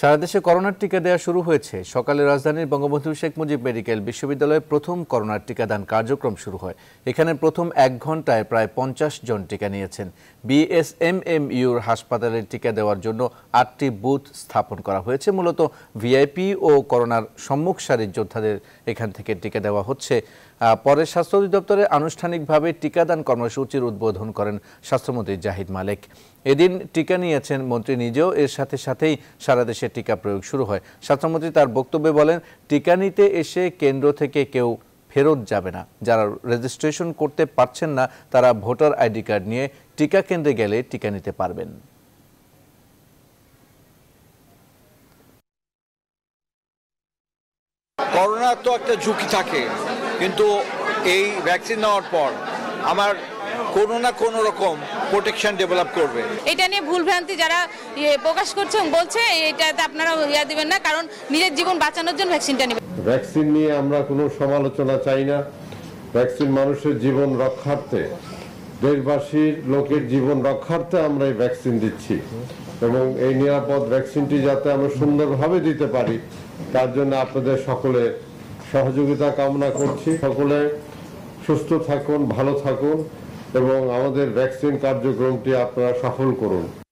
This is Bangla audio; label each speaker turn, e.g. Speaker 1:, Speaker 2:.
Speaker 1: সারা দেশে করোনার টিকা দেওয়া শুরু হয়েছে সকালে রাজধানীর বঙ্গবন্ধু শেখ মুজিব মেডিকেল বিশ্ববিদ্যালয়ে প্রথম করোনার টিকাদান কার্যক্রম শুরু হয় এখানে প্রথম এক ঘন্টায় প্রায় পঞ্চাশ জন টিকা নিয়েছেন বিএসএমএমইউর হাসপাতালে টিকা দেওয়ার জন্য আটটি বুথ স্থাপন করা হয়েছে মূলত ভিআইপি ও করোনার সম্মুখ সারির যোদ্ধাদের এখান থেকে টিকা দেওয়া হচ্ছে পরে স্বাস্থ্য অধিদপ্তরে আনুষ্ঠানিকভাবে টিকাদান কর্মসূচির উদ্বোধন করেন স্বাস্থ্যমন্ত্রী জাহিদ মালেক এদিন টিকা নিয়েছেন মন্ত্রী নিজেও এর সাথে সাথেই সারা দেশে দেশে টিকা প্রয়োগ শুরু হয় স্বাস্থ্যমন্ত্রী তার বক্তব্যে বলেন টিকা নিতে এসে কেন্দ্র থেকে কেউ ফেরত যাবে না যারা রেজিস্ট্রেশন করতে পারছেন না তারা ভোটার আইডি কার্ড নিয়ে টিকা কেন্দ্রে গেলে টিকা নিতে পারবেন
Speaker 2: করোনার তো একটা ঝুঁকি থাকে কিন্তু এই ভ্যাকসিন নেওয়ার পর আমার কোনো না কোনো রকম প্রোটেকশন ডেভেলপ করবে
Speaker 3: এটা নিয়ে ভুলভ্রান্তি যারা ইয়ে প্রকাশ করছেন বলছে এটাতে আপনারা ইয়া দিবেন না কারণ নিজের জীবন বাঁচানোর জন্য ভ্যাকসিনটা নেবেন
Speaker 4: ভ্যাকসিন নিয়ে আমরা কোনো সমালোচনা চাই না ভ্যাকসিন মানুষের জীবন রক্ষার্থে দেশবাসীর লোকের জীবন রক্ষার্থে আমরা এই ভ্যাকসিন দিচ্ছি এবং এই নিরাপদ ভ্যাকসিনটি যাতে আমরা সুন্দরভাবে দিতে পারি তার জন্য আপনাদের সকলে সহযোগিতা কামনা করছি সকলে সুস্থ থাকুন ভালো থাকুন এবং আমাদের ভ্যাকসিন কার্যক্রমটি আপনারা সফল করুন